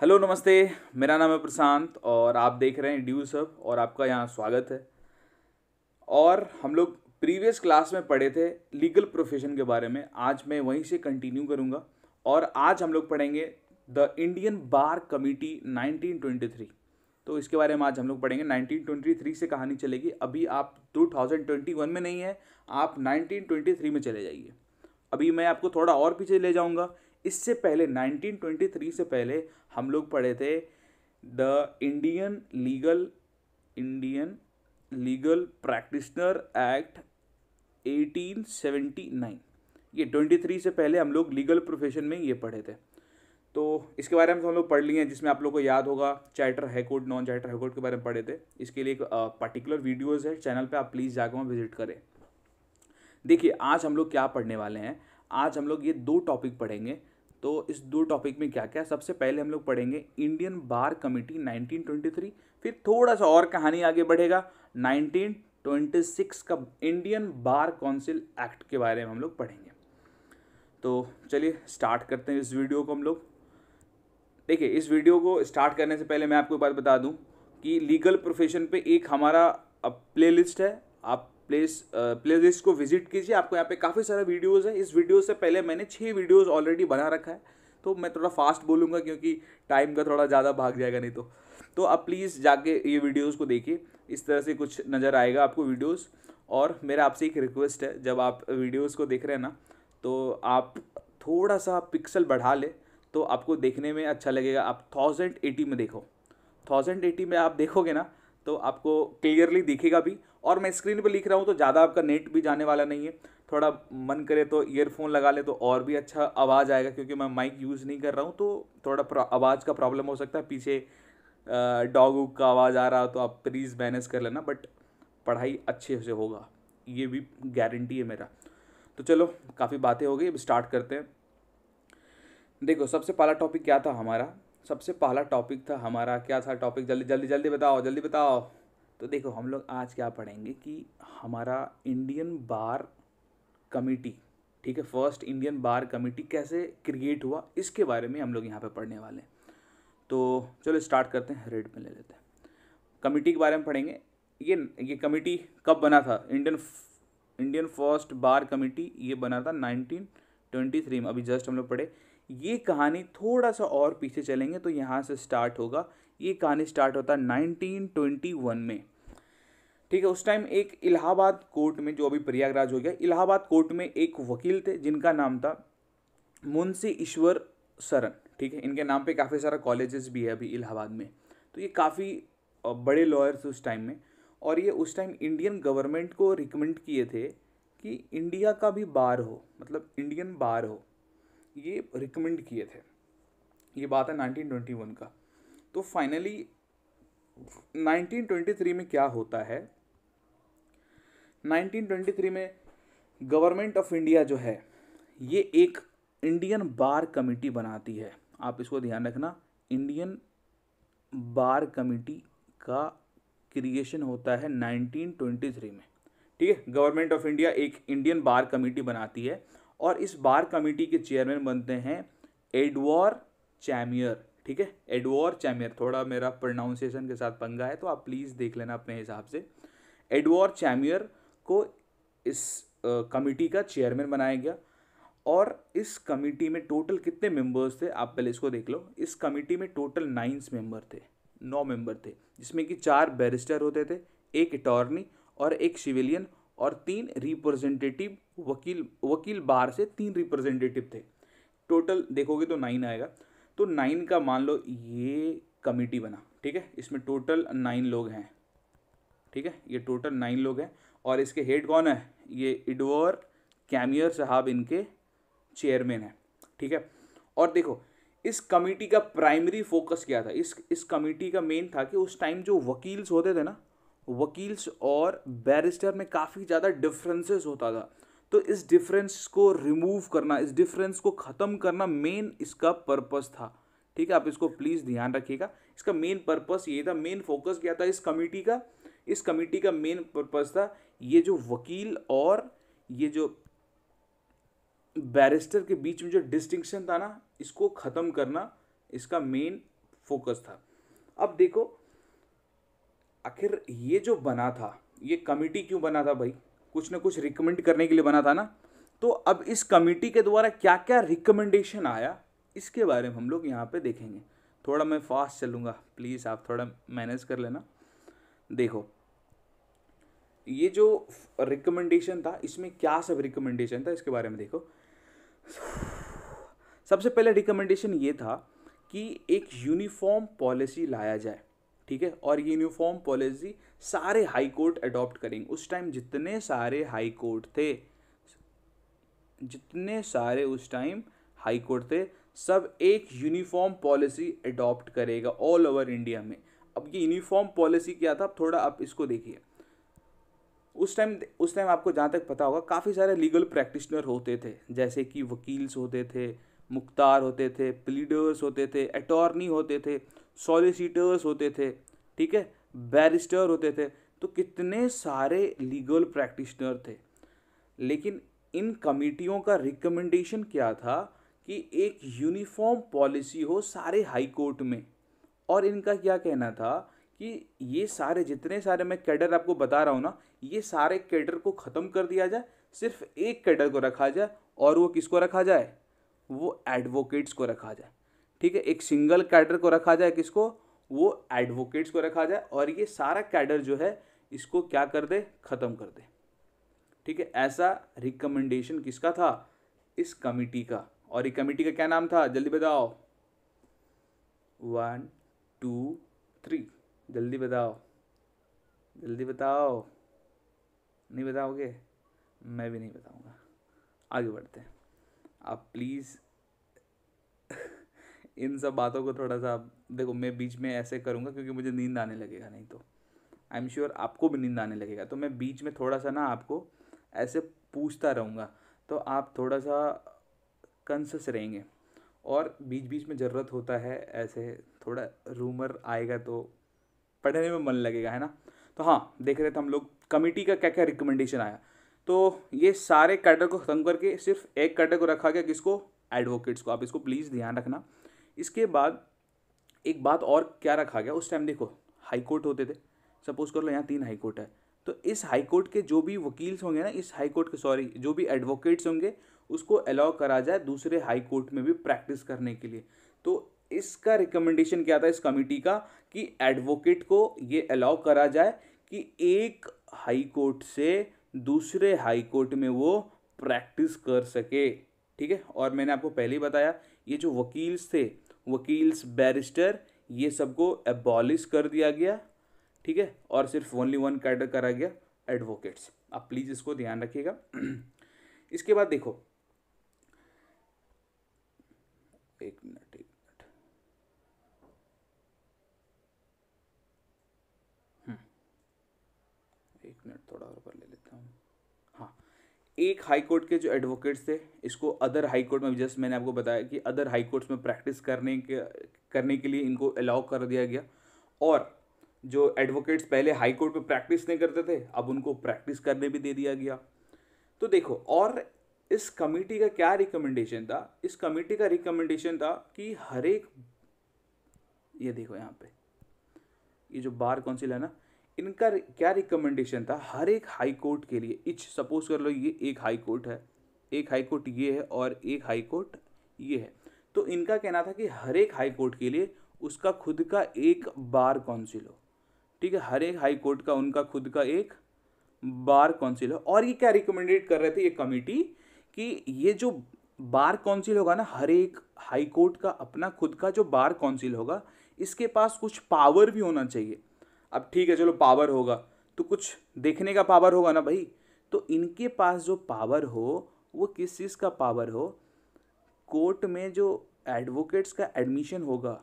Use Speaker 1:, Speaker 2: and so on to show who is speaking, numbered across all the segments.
Speaker 1: hello नमस्ते मेरा नाम है प्रशांत और आप देख रहे हैं ड्यूस सब और आपका यहाँ स्वागत है और हम लोग प्रीवियस क्लास में पढ़े थे लीगल प्रोफेशन के बारे में आज मैं वहीं से कंटिन्यू करूँगा और आज हम लोग पढ़ेंगे द इंडियन बार कमिटी 1923 तो इसके बारे में आज हम लोग पढ़ेंगे 1923 से कहानी चलेगी अभी आप 2021 में नहीं है आप 1923 में चले जाइए अभी मैं आपको थोड़ा और पीछे ले जाऊँगा इससे पहले 1923 से पहले हम लोग पढ़े थे the Indian legal Indian legal practitioner act 1879 ये 23 से पहले हम लोग लीगल प्रोफेशन में ये पढ़े थे तो इसके बारे में तो हम लोग पढ़ लिए हैं जिसमें आप लोग को याद होगा charter high court court non charter high court court के बारे में पढ़े थे इसके लिए एक पर्टिकुलर वीडियोज़ है चैनल पे आप प्लीज़ जाकर वहाँ विजिट करें देखिए आज हम लोग क्या पढ़ने वाले हैं आज हम लोग ये दो टॉपिक पढ़ेंगे तो इस दो टॉपिक में क्या क्या सबसे पहले हम लोग पढ़ेंगे इंडियन बार कमेटी 1923 फिर थोड़ा सा और कहानी आगे बढ़ेगा 1926 का इंडियन बार काउंसिल एक्ट के बारे में हम लोग पढ़ेंगे तो चलिए स्टार्ट करते हैं इस वीडियो को हम लोग देखिए इस वीडियो को स्टार्ट करने से पहले मैं आपको एक बात बता दूँ कि लीगल प्रोफेशन पे एक हमारा लिस्ट है आप प्लेस प्ले लिस्ट को विजिट कीजिए आपको यहाँ पे काफ़ी सारा वीडियोस है इस वीडियो से पहले मैंने छः वीडियोस ऑलरेडी बना रखा है तो मैं थोड़ा फास्ट बोलूँगा क्योंकि टाइम का थोड़ा ज़्यादा भाग जाएगा नहीं तो तो आप प्लीज़ जाके ये वीडियोस को देखिए इस तरह से कुछ नज़र आएगा आपको वीडियोज़ और मेरा आपसे एक रिक्वेस्ट है जब आप वीडियोज़ को देख रहे हैं ना तो आप थोड़ा सा पिक्सल बढ़ा ले तो आपको देखने में अच्छा लगेगा आप थाउजेंड एटी में देखो थाउजेंड एटी में आप देखोगे ना तो आपको क्लियरली दिखेगा भी और मैं स्क्रीन पर लिख रहा हूँ तो ज़्यादा आपका नेट भी जाने वाला नहीं है थोड़ा मन करे तो ईयरफोन लगा ले तो और भी अच्छा आवाज़ आएगा क्योंकि मैं माइक यूज़ नहीं कर रहा हूँ तो थोड़ा आवाज़ का प्रॉब्लम हो सकता है पीछे डॉग उग का आवाज़ आ रहा हो तो आप प्लीज़ मैनेज कर लेना बट पढ़ाई अच्छे से होगा ये भी गारंटी है मेरा तो चलो काफ़ी बातें हो गई अब स्टार्ट करते हैं देखो सबसे पहला टॉपिक क्या था हमारा सबसे पहला टॉपिक था हमारा क्या था टॉपिक जल्दी जल्दी जल्दी बताओ जल्दी बताओ तो देखो हम लोग आज क्या पढ़ेंगे कि हमारा इंडियन बार कमेटी ठीक है फर्स्ट इंडियन बार कमेटी कैसे क्रिएट हुआ इसके बारे में हम लोग यहाँ पे पढ़ने वाले हैं तो चलो स्टार्ट करते हैं रेड में ले लेते हैं कमेटी के बारे में पढ़ेंगे ये ये कमेटी कब बना था Indian Indian first bar committee ये बना था नाइनटीन ट्वेंटी थ्री में अभी जस्ट हम लोग पढ़े ये कहानी थोड़ा सा और पीछे चलेंगे तो यहाँ से स्टार्ट होगा ये कहानी स्टार्ट होता है नाइनटीन ट्वेंटी वन में ठीक है उस टाइम एक इलाहाबाद कोर्ट में जो अभी प्रयागराज हो गया इलाहाबाद कोर्ट में एक वकील थे जिनका नाम था मुंशी ईश्वर सरन ठीक है इनके नाम पे काफ़ी सारा कॉलेजेस भी है अभी इलाहाबाद में तो ये काफ़ी बड़े लॉयर थे उस टाइम में और ये उस टाइम इंडियन गवर्नमेंट को रिकमेंड किए थे कि इंडिया का भी बार हो मतलब इंडियन बार हो ये रिकमेंड किए थे ये बात है 1921 का तो फाइनली 1923 में क्या होता है 1923 में गवर्नमेंट ऑफ इंडिया जो है ये एक इंडियन बार कमेटी बनाती है आप इसको ध्यान रखना इंडियन बार कमेटी का क्रिएशन होता है 1923 में ठीक है गवर्नमेंट ऑफ इंडिया एक इंडियन बार कमेटी बनाती है और इस बार कमेटी के चेयरमैन बनते हैं एडवार चैमियर ठीक है एडवार चैमियर थोड़ा मेरा प्रोनाउंसिएशन के साथ पंगा है तो आप प्लीज़ देख लेना अपने हिसाब से एडवार चैमियर को इस कमिटी का चेयरमैन बनाया गया और इस कमिटी में टोटल कितने मेंबर्स थे आप पहले इसको देख लो इस कमिटी में टोटल नाइन्स मेंबर थे नौ मेंबर थे जिसमें कि चार बैरिस्टर होते थे एक अटॉर्नी और एक सिविलियन और तीन रिप्रेजेंटेटिव वकील वकील बार से तीन रिप्रेजेंटेटिव थे टोटल देखोगे तो नाइन आएगा तो नाइन का मान लो ये कमेटी बना ठीक है इसमें टोटल नाइन लोग हैं ठीक है ये टोटल नाइन लोग हैं और इसके हेड कौन है ये इडवर कैमियर साहब इनके चेयरमैन है ठीक है और देखो इस कमेटी का प्राइमरी फोकस क्या था इस इस कमेटी का मेन था कि उस टाइम जो वकील्स होते थे ना वकील्स और बैरिस्टर में काफ़ी ज़्यादा डिफरेंसेस होता था तो इस डिफरेंस को रिमूव करना इस डिफरेंस को ख़त्म करना मेन इसका पर्पस था ठीक है आप इसको प्लीज़ ध्यान रखिएगा इसका मेन पर्पस ये था मेन फोकस क्या था इस कमेटी का इस कमेटी का मेन पर्पस था ये जो वकील और ये जो बैरिस्टर के बीच में जो डिस्टिंक्शन था ना इसको ख़त्म करना इसका मेन फोकस था अब देखो आखिर ये जो बना था ये कमेटी क्यों बना था भाई कुछ ना कुछ रिकमेंड करने के लिए बना था ना तो अब इस कमेटी के द्वारा क्या क्या रिकमेंडेशन आया इसके बारे में हम लोग यहाँ पे देखेंगे थोड़ा मैं फास्ट चलूँगा प्लीज़ आप थोड़ा मैनेज कर लेना देखो ये जो रिकमेंडेशन था इसमें क्या सब रिकमेंडेशन था इसके बारे में देखो सबसे पहले रिकमेंडेशन ये था कि एक यूनिफॉर्म पॉलिसी लाया जाए ठीक है और ये यूनिफॉर्म पॉलिसी सारे हाई कोर्ट अडॉप्ट करेंगे उस टाइम जितने सारे हाई कोर्ट थे जितने सारे उस टाइम हाई कोर्ट थे सब एक यूनिफॉर्म पॉलिसी अडॉप्ट करेगा ऑल ओवर इंडिया में अब ये यूनिफॉर्म पॉलिसी क्या था अब थोड़ा आप इसको देखिए उस टाइम उस टाइम आपको जहाँ तक पता होगा काफ़ी सारे लीगल प्रैक्टिशनर होते थे जैसे कि वकील्स होते थे मुख्तार होते थे प्लीडर्स होते थे अटॉर्नी होते थे सॉलिसिटर्स होते थे ठीक है बैरिस्टर होते थे तो कितने सारे लीगल प्रैक्टिशनर थे लेकिन इन कमेटियों का रिकमेंडेशन क्या था कि एक यूनिफॉर्म पॉलिसी हो सारे हाई कोर्ट में और इनका क्या कहना था कि ये सारे जितने सारे मैं कैडर आपको बता रहा हूँ ना ये सारे कैडर को ख़त्म कर दिया जाए सिर्फ एक कैडर को रखा जाए और वो किसको रखा जाए वो एडवोकेट्स को रखा जाए ठीक है एक सिंगल कैडर को रखा जाए किसको वो एडवोकेट्स को रखा जाए और ये सारा कैडर जो है इसको क्या कर दे ख़त्म कर दे ठीक है ऐसा रिकमेंडेशन किसका था इस कमिटी का और ये कमिटी का क्या नाम था जल्दी बताओ वन टू थ्री जल्दी बताओ जल्दी बताओ नहीं बताओगे मैं भी नहीं बताऊँगा आगे बढ़ते हैं आप प्लीज़ इन सब बातों को थोड़ा सा देखो मैं बीच में ऐसे करूँगा क्योंकि मुझे नींद आने लगेगा नहीं तो आई एम श्योर आपको भी नींद आने लगेगा तो मैं बीच में थोड़ा सा ना आपको ऐसे पूछता रहूँगा तो आप थोड़ा सा कंसस रहेंगे और बीच बीच में ज़रूरत होता है ऐसे थोड़ा रूमर आएगा तो पढ़ने में मन लगेगा है ना तो हाँ देख रहे थे हम लोग कमेटी का क्या क्या रिकमेंडेशन आया तो ये सारे कैडर को ख़त्म करके सिर्फ एक कैडर को रखा गया किसको एडवोकेट्स को आप इसको प्लीज़ ध्यान रखना इसके बाद एक बात और क्या रखा गया उस टाइम देखो हाई कोर्ट होते थे सपोज कर लो यहाँ तीन हाई कोर्ट है तो इस हाई कोर्ट के जो भी वकील्स होंगे ना इस हाई कोर्ट के सॉरी जो भी एडवोकेट्स होंगे उसको अलाउ करा जाए दूसरे हाई कोर्ट में भी प्रैक्टिस करने के लिए तो इसका रिकमेंडेशन क्या था इस कमिटी का कि एडवोकेट को ये अलाउ करा जाए कि एक हाई कोर्ट से दूसरे हाई कोर्ट में वो प्रैक्टिस कर सके ठीक है और मैंने आपको पहले ही बताया ये जो वकील्स थे वकील्स बैरिस्टर ये सबको एबॉलिश कर दिया गया ठीक है और सिर्फ ओनली वन कैडर करा गया एडवोकेट्स आप प्लीज़ इसको ध्यान रखिएगा इसके बाद देखो एक मिनट थोड़ा और पर ले लेता हूँ हाँ एक हाई कोर्ट के जो एडवोकेट्स थे इसको अदर हाई कोर्ट में जस्ट मैंने आपको बताया कि अदर हाई कोर्ट्स में प्रैक्टिस करने के करने के लिए इनको अलाउ कर दिया गया और जो एडवोकेट्स पहले हाई कोर्ट में प्रैक्टिस नहीं करते थे अब उनको प्रैक्टिस करने भी दे दिया गया तो देखो और इस कमेटी का क्या रिकमेंडेशन था इस कमेटी का रिकमेंडेशन था कि हर एक ये देखो यहाँ पे ये जो बार काउंसिल है ना इनका क्या रिकमेंडेशन था हर एक हाई कोर्ट के लिए इच सपोज कर लो ये एक हाई कोर्ट है एक हाई कोर्ट ये है और एक हाई कोर्ट ये है तो इनका कहना था कि हर एक हाई कोर्ट के लिए उसका खुद का एक बार काउंसिल हो ठीक है हर एक हाई कोर्ट का उनका खुद का एक बार काउंसिल हो और ये क्या रिकमेंडेड कर रहे थे ये कमेटी कि ये जो बार काउंसिल होगा ना हर एक हाई कोर्ट का अपना खुद का जो बार काउंसिल होगा इसके पास कुछ पावर भी होना चाहिए अब ठीक है चलो पावर होगा तो कुछ देखने का पावर होगा ना भाई तो इनके पास जो पावर हो वो किस चीज़ का पावर हो कोर्ट में जो एडवोकेट्स का एडमिशन होगा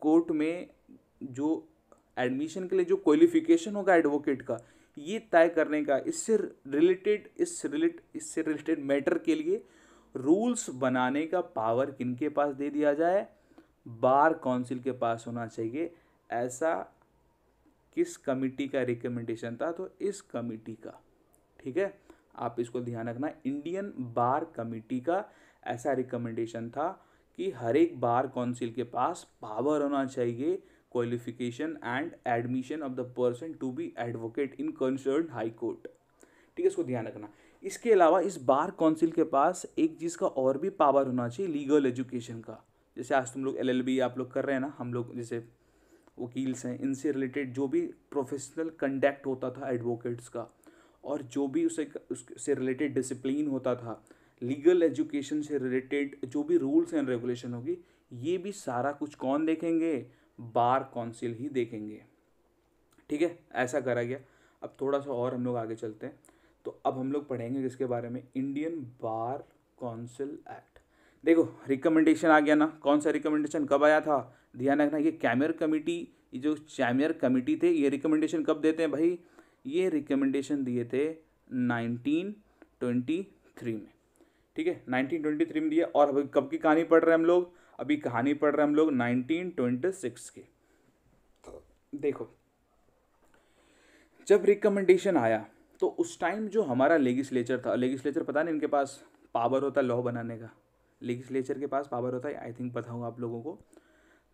Speaker 1: कोर्ट में जो एडमिशन के लिए जो क्वालिफिकेशन होगा एडवोकेट का ये तय करने का इससे रिलेटेड इस रिलेट इससे रिलेटेड मैटर के लिए रूल्स बनाने का पावर किन के पास दे दिया जाए बार काउंसिल के पास होना चाहिए ऐसा किस कमिटी का रिकमेंडेशन था तो इस कमिटी का ठीक है आप इसको ध्यान रखना इंडियन बार कमिटी का ऐसा रिकमेंडेशन था कि हर एक बार काउंसिल के पास पावर होना चाहिए qualification and admission of the person to be advocate in concern high court ठीक है इसको ध्यान रखना इसके अलावा इस बार काउंसिल के पास एक चीज़ का और भी पावर होना चाहिए लीगल एजुकेशन का जैसे आज तुम लोग एल आप लोग कर रहे हैं ना हम लोग जैसे वकील्स हैं इनसे रिलेटेड जो भी प्रोफेशनल कंडक्ट होता था एडवोकेट्स का और जो भी उसे उससे रिलेटेड डिसिप्लिन होता था लीगल एजुकेशन से रिलेटेड जो भी रूल्स एंड रेगुलेशन होगी ये भी सारा कुछ कौन देखेंगे बार काउंसिल ही देखेंगे ठीक है ऐसा करा गया अब थोड़ा सा और हम लोग आगे चलते हैं तो अब हम लोग पढ़ेंगे किसके बारे में इंडियन बार काउंसिल एक्ट देखो रिकमेंडेशन आ गया ना कौन सा रिकमेंडेशन कब आया था ध्यान रखना ये कैमियर कमेटी ये जो चैमियर कमेटी थे ये रिकमेंडेशन कब देते हैं भाई ये रिकमेंडेशन दिए थे नाइनटीन ट्वेंटी थ्री में ठीक है नाइनटीन ट्वेंटी थ्री में दिया और अभी कब की कहानी पढ़ रहे हैं हम लोग अभी कहानी पढ़ रहे हैं हम लोग नाइनटीन ट्वेंटी सिक्स के देखो जब रिकमेंडेशन आया तो उस टाइम जो हमारा लेगिस्लेचर था लेगिस्लेचर पता नहीं इनके पास पावर होता लॉ बनाने का लेगिस्लेचर के पास पावर होता है आई थिंक पता होगा आप लोगों को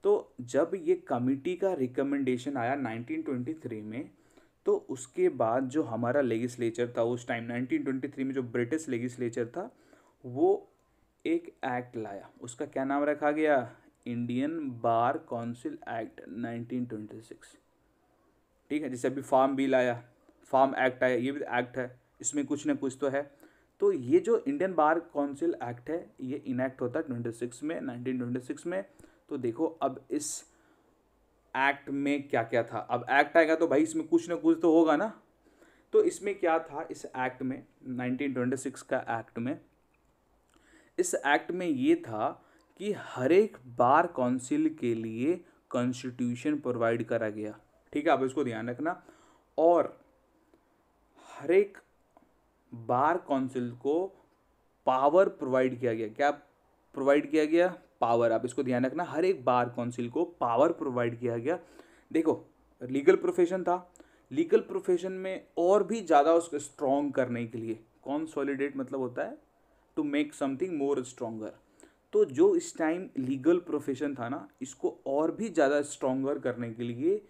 Speaker 1: तो जब ये कमिटी का रिकमेंडेशन आया 1923 में तो उसके बाद जो हमारा लेगिस्लेचर था उस टाइम 1923 में जो ब्रिटिश लेगिस्लेचर था वो एक एक्ट लाया उसका क्या नाम रखा गया इंडियन बार काउंसिल एक्ट 1926 ठीक है जैसे अभी फार्म बिल आया फार्म एक्ट आया ये भी एक्ट है इसमें कुछ ना कुछ तो है तो ये जो इंडियन बार काउंसिल एक्ट है ये इनैक्ट होता है ट्वेंटी में नाइनटीन में तो देखो अब इस एक्ट में क्या क्या था अब एक्ट आएगा तो भाई इसमें कुछ ना कुछ तो होगा ना तो इसमें क्या था इस एक्ट में 1926 का एक्ट में इस एक्ट में ये था कि हर एक बार काउंसिल के लिए कॉन्स्टिट्यूशन प्रोवाइड करा गया ठीक है आप इसको ध्यान रखना और हर एक बार काउंसिल को पावर प्रोवाइड किया गया क्या प्रोवाइड किया गया पावर आप इसको ध्यान रखना हर एक बार काउंसिल को पावर प्रोवाइड किया गया देखो लीगल प्रोफेशन था लीगल प्रोफेशन में और भी ज़्यादा उसको स्ट्रॉन्ग करने के लिए कॉन्सोलिडेट मतलब होता है to make something more stronger तो जो इस टाइम लीगल प्रोफेशन था ना इसको और भी ज़्यादा स्ट्रॉन्गर करने के लिए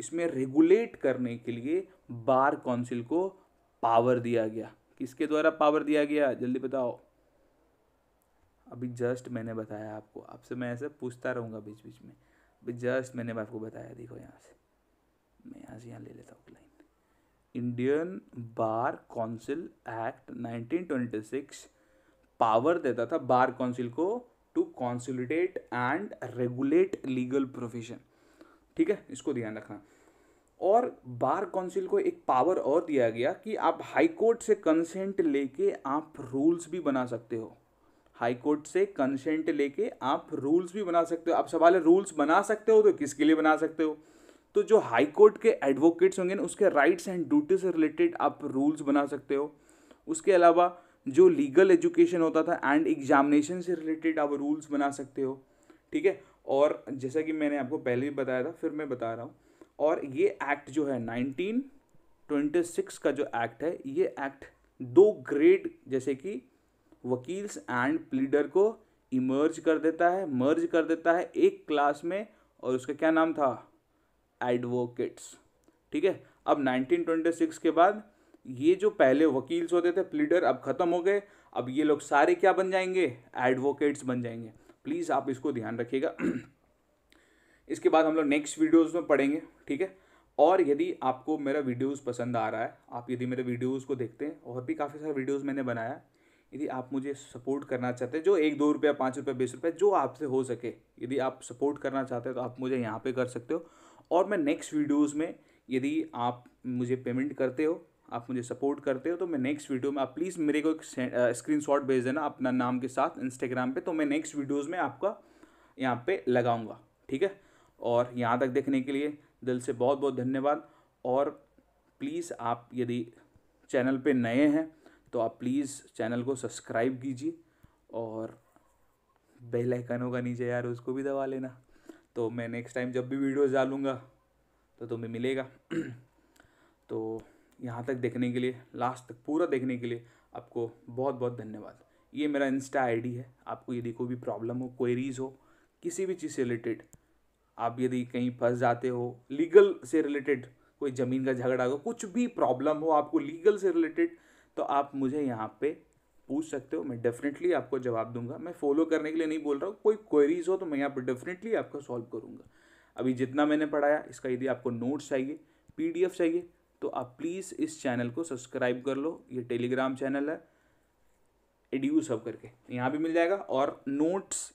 Speaker 1: इसमें रेगुलेट करने के लिए बार काउंसिल को पावर दिया गया किसके द्वारा पावर दिया गया जल्दी बताओ अभी जस्ट मैंने बताया आपको आपसे मैं ऐसे पूछता रहूँगा बीच बीच में अभी जस्ट मैंने आपको बताया देखो यहाँ से मैं यहाँ से यहाँ ले लेता हूँ line Indian bar council act 1926 power देता था बार काउंसिल को to consolidate and regulate legal profession ठीक है इसको ध्यान रखना और बार काउंसिल को एक पावर और दिया गया कि आप हाई कोर्ट से कंसेंट लेके आप रूल्स भी बना सकते हो हाई कोर्ट से कंसेंट लेके आप रूल्स भी बना सकते हो आप सवाल है रूल्स बना सकते हो तो किसके लिए बना सकते हो तो जो हाई कोर्ट के एडवोकेट्स होंगे ना उसके राइट्स एंड ड्यूटी से रिलेटेड आप रूल्स बना सकते हो उसके अलावा जो लीगल एजुकेशन होता था एंड एग्जामिनेशन से रिलेटेड आप रूल्स बना सकते हो ठीक है और जैसा कि मैंने आपको पहले भी बताया था फिर मैं बता रहा हूँ और ये एक्ट जो है नाइनटीन ट्वेंटी सिक्स का जो एक्ट है ये एक्ट दो ग्रेड जैसे कि वकील्स एंड प्लीडर को इमर्ज कर देता है मर्ज कर देता है एक क्लास में और उसका क्या नाम था एडवोकेट्स ठीक है अब 1926 के बाद ये जो पहले वकील्स होते थे प्लीडर अब ख़त्म हो गए अब ये लोग सारे क्या बन जाएंगे एडवोकेट्स बन जाएंगे प्लीज़ आप इसको ध्यान रखिएगा इसके बाद हम लोग नेक्स्ट वीडियोज़ में पढ़ेंगे ठीक है और यदि आपको मेरा वीडियोस पसंद आ रहा है आप यदि मेरे वीडियोस को देखते हैं और भी काफ़ी सारे वीडियोस मैंने बनाया यदि आप मुझे सपोर्ट करना चाहते हैं जो एक दो रुपया पाँच रुपये बीस रुपये जो आपसे हो सके यदि आप सपोर्ट करना चाहते हैं तो आप मुझे यहाँ पे कर सकते हो और मैं नेक्स्ट वीडियोस में यदि आप मुझे पेमेंट करते हो आप मुझे सपोर्ट करते हो तो मैं नेक्स्ट वीडियो में आप प्लीज़ मेरे को एक स्क्रीन शॉट भेज देना अपना नाम के साथ इंस्टाग्राम पर तो मैं नेक्स्ट वीडियोज़ में आपका यहाँ पर लगाऊँगा ठीक है और यहाँ तक देखने के लिए दिल से बहुत बहुत धन्यवाद और प्लीज़ आप यदि चैनल पर नए हैं तो आप प्लीज़ चैनल को सब्सक्राइब कीजिए और बेल आइकन होगा नीचे यार उसको भी दबा लेना तो मैं नेक्स्ट टाइम जब भी वीडियोस डालूँगा तो तुम्हें मिलेगा तो यहाँ तक देखने के लिए लास्ट तक पूरा देखने के लिए आपको बहुत बहुत धन्यवाद ये मेरा इंस्टा आईडी है आपको यदि कोई भी प्रॉब्लम हो क्वेरीज हो किसी भी चीज़ से रिलेटेड आप यदि कहीं फंस जाते हो लीगल से रिलेटेड कोई ज़मीन का झगड़ा हो कुछ भी प्रॉब्लम हो आपको लीगल से रिलेटेड तो आप मुझे यहाँ पे पूछ सकते हो मैं डेफिनेटली आपको जवाब दूंगा मैं फॉलो करने के लिए नहीं बोल रहा हूँ कोई क्वेरीज हो तो मैं यहाँ पर डेफिनेटली आपको सॉल्व करूँगा अभी जितना मैंने पढ़ाया इसका यदि आपको नोट्स चाहिए पी चाहिए तो आप प्लीज़ इस चैनल को सब्सक्राइब कर लो ये टेलीग्राम चैनल है एड्यूस सब करके यहाँ भी मिल जाएगा और नोट्स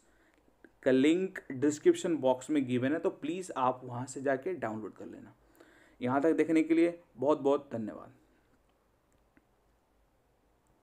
Speaker 1: का लिंक डिस्क्रिप्शन बॉक्स में गिवन है तो प्लीज़ आप वहाँ से जाके डाउनलोड कर लेना यहाँ तक देखने के लिए बहुत बहुत धन्यवाद